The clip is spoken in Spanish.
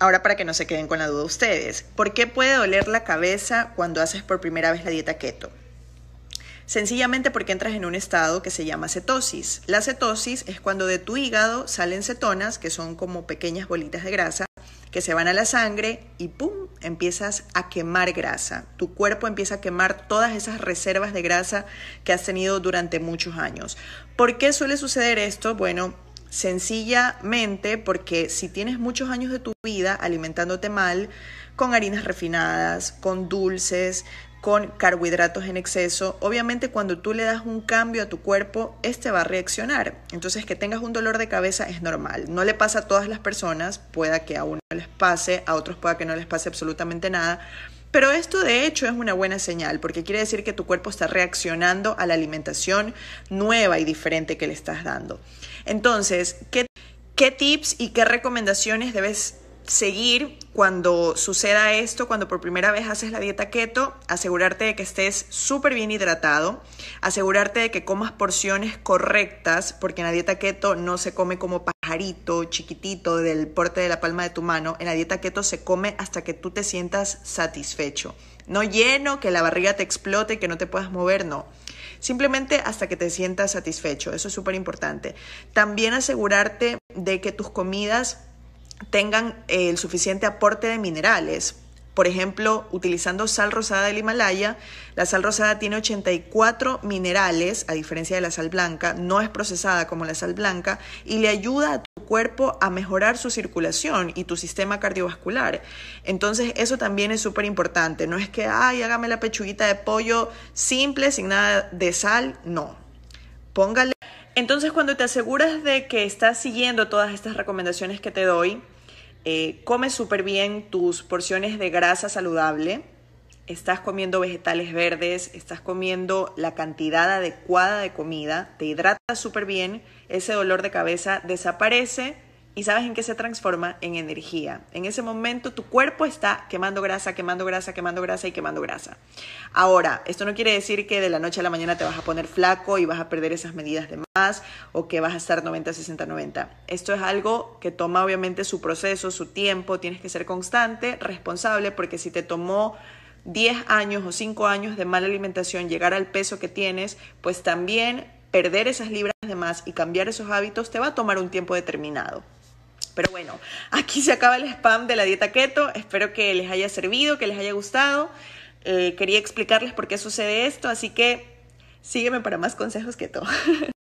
Ahora para que no se queden con la duda ustedes, ¿por qué puede doler la cabeza cuando haces por primera vez la dieta keto? Sencillamente porque entras en un estado que se llama cetosis. La cetosis es cuando de tu hígado salen cetonas, que son como pequeñas bolitas de grasa, que se van a la sangre y ¡pum! empiezas a quemar grasa. Tu cuerpo empieza a quemar todas esas reservas de grasa que has tenido durante muchos años. ¿Por qué suele suceder esto? Bueno, Sencillamente porque si tienes muchos años de tu vida alimentándote mal con harinas refinadas, con dulces, con carbohidratos en exceso, obviamente cuando tú le das un cambio a tu cuerpo, este va a reaccionar. Entonces que tengas un dolor de cabeza es normal. No le pasa a todas las personas, pueda que a uno les pase, a otros pueda que no les pase absolutamente nada, pero esto de hecho es una buena señal porque quiere decir que tu cuerpo está reaccionando a la alimentación nueva y diferente que le estás dando. Entonces, ¿qué, tips y qué recomendaciones debes seguir cuando suceda esto, cuando por primera vez haces la dieta keto, asegurarte de que estés súper bien hidratado, asegurarte de que comas porciones correctas, porque en la dieta keto no se come como chiquitito del porte de la palma de tu mano, en la dieta keto se come hasta que tú te sientas satisfecho. No lleno, que la barriga te explote, que no te puedas mover, no. Simplemente hasta que te sientas satisfecho. Eso es súper importante. También asegurarte de que tus comidas tengan el suficiente aporte de minerales por ejemplo, utilizando sal rosada del Himalaya, la sal rosada tiene 84 minerales, a diferencia de la sal blanca, no es procesada como la sal blanca y le ayuda a tu cuerpo a mejorar su circulación y tu sistema cardiovascular. Entonces, eso también es súper importante. No es que, ay, hágame la pechuguita de pollo simple, sin nada de sal, no. Póngale. Entonces, cuando te aseguras de que estás siguiendo todas estas recomendaciones que te doy, eh, comes súper bien tus porciones de grasa saludable, estás comiendo vegetales verdes, estás comiendo la cantidad adecuada de comida, te hidratas súper bien, ese dolor de cabeza desaparece ¿Y sabes en qué se transforma? En energía. En ese momento tu cuerpo está quemando grasa, quemando grasa, quemando grasa y quemando grasa. Ahora, esto no quiere decir que de la noche a la mañana te vas a poner flaco y vas a perder esas medidas de más o que vas a estar 90, 60, 90. Esto es algo que toma obviamente su proceso, su tiempo, tienes que ser constante, responsable, porque si te tomó 10 años o 5 años de mala alimentación llegar al peso que tienes, pues también perder esas libras de más y cambiar esos hábitos te va a tomar un tiempo determinado. Pero bueno, aquí se acaba el spam de la dieta keto. Espero que les haya servido, que les haya gustado. Eh, quería explicarles por qué sucede esto, así que sígueme para más consejos keto.